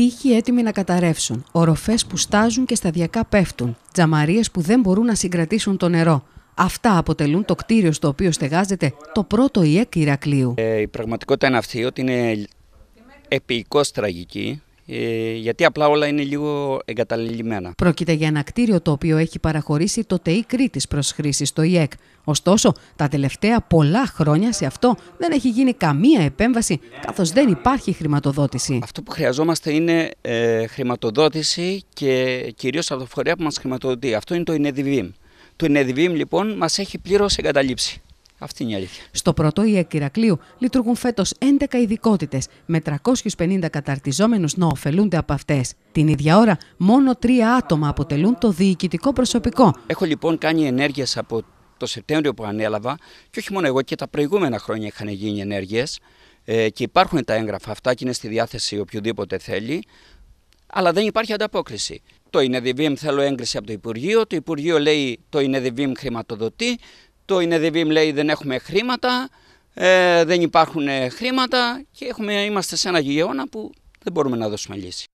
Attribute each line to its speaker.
Speaker 1: Τύχοι έτοιμοι να καταρρεύσουν, οροφές που στάζουν και σταδιακά πέφτουν, τζαμαρίες που δεν μπορούν να συγκρατήσουν το νερό. Αυτά αποτελούν το κτίριο στο οποίο στεγάζεται το πρώτο ΙΕΚ Ηρακλείου.
Speaker 2: Ε, η πραγματικότητα είναι αυτή ότι είναι επίοικος τραγική ε, γιατί απλά όλα είναι λίγο εγκαταλελειμμένα.
Speaker 1: Πρόκειται για ένα κτίριο το οποίο έχει παραχωρήσει το ΤΕΙ Κρήτης προς χρήση στο ΙΕΚ. Ωστόσο, τα τελευταία πολλά χρόνια σε αυτό δεν έχει γίνει καμία επέμβαση, καθώς δεν υπάρχει χρηματοδότηση. Αυτό
Speaker 2: που χρειαζόμαστε είναι ε, χρηματοδότηση και κυρίως από το φορέα που μας χρηματοδοτεί. Αυτό είναι το ΕΝΕΔΙΒΙΜ. Το ΕΝΕΔΙΒΙΜ λοιπόν μας έχει πλήρως εγκαταλείψει. Αυτή είναι η αλήθεια.
Speaker 1: Στο πρωτό η Εκυρακλείου λειτουργούν φέτος 11 ειδικότητες, με 350 καταρτιζόμενους να ωφελούνται από αυτές. Την ίδια ώρα, μόνο τρία άτομα αποτελούν το διοικητικό προσωπικό.
Speaker 2: Έχω λοιπόν κάνει ενέργειες από το Σεπτέμβριο που ανέλαβα, και όχι μόνο εγώ, και τα προηγούμενα χρόνια είχαν γίνει ενέργειες. Ε, και υπάρχουν τα έγγραφα αυτά και είναι στη διάθεση οποιοδήποτε θέλει, αλλά δεν υπάρχει ανταπόκριση. Το ΙΝΕΔΙΒΙΜ θέλω έγκριση από το Υπουργείο, το Υπουργείο λέει το ΙΝΕΔΙΒΙΜ χρηματοδοτεί, το Ινεδεβίμ λέει δεν έχουμε χρήματα, ε, δεν υπάρχουν χρήματα και έχουμε, είμαστε σε ένα γεγονό που δεν μπορούμε να δώσουμε λύση.